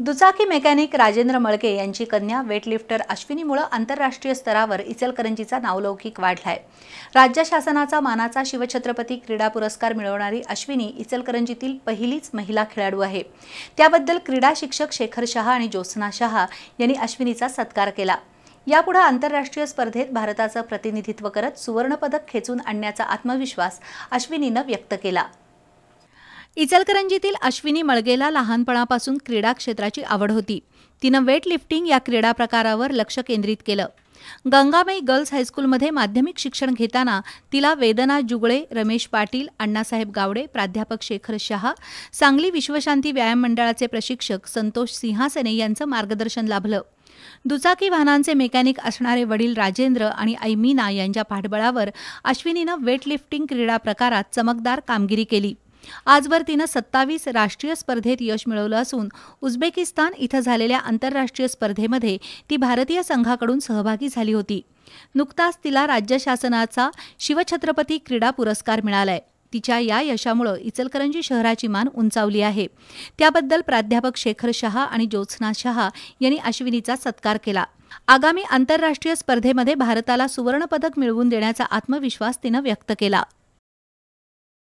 दुचाकी मेकॅनिक राजेंद्र मळके यांची कन्या वेटलिफ्टर अश्विनीमुळे आंतरराष्ट्रीय स्तरावर इचलकरंजीचा नावलौकिक वाढलाय राज्य शासनाचा मानाचा शिवछत्रपती क्रीडा पुरस्कार मिळवणारी अश्विनी इचलकरंजीतील पहिलीच महिला खेळाडू आहे त्याबद्दल क्रीडा शिक्षक शेखर शहा आणि ज्योत्स्ना शहा यांनी अश्विनीचा सत्कार केला यापुढे आंतरराष्ट्रीय स्पर्धेत भारताचं प्रतिनिधित्व करत सुवर्णपदक खेचून आणण्याचा आत्मविश्वास अश्विनीनं व्यक्त केला इचलकरंजीतील अश्विनी मळगेला लहानपणापासून क्रीडा क्षेत्राची आवड होती तिनं वेट लिफ्टिंग या क्रीडा प्रकारावर लक्ष केंद्रित केलं गंगामाई गर्ल्स हायस्कूलमध्ये माध्यमिक शिक्षण घेताना तिला वेदना जुगळे रमेश पाटील अण्णासाहेब गावडे प्राध्यापक शेखर शहा सांगली विश्वशांती व्यायाम मंडळाचे प्रशिक्षक संतोष सिंहासने यांचं मार्गदर्शन लाभलं दुचाकी वाहनांचे मेकॅनिक असणारे वडील राजेंद्र आणि आई मीना यांच्या पाठबळावर अश्विनीनं वेटलिफ्टिंग क्रीडा प्रकारात चमकदार कामगिरी केली आजवर तिनं सत्तावीस राष्ट्रीय स्पर्धेत यश मिळवलं असून उझबेकिस्तान इथं झालेल्या आंतरराष्ट्रीय स्पर्धेमध्ये ती भारतीय संघाकडून सहभागी झाली होती नुकताच तिला राज्य शासनाचा शिवछत्रपती क्रीडा पुरस्कार मिळालाय तिच्या या यशामुळं इचलकरंजी शहराची मान उंचावली आहे त्याबद्दल प्राध्यापक शेखर शहा आणि ज्योत्स्ना शहा यांनी अश्विनीचा सत्कार केला आगामी आंतरराष्ट्रीय स्पर्धेमध्ये भारताला सुवर्णपदक मिळवून देण्याचा आत्मविश्वास तिनं व्यक्त केला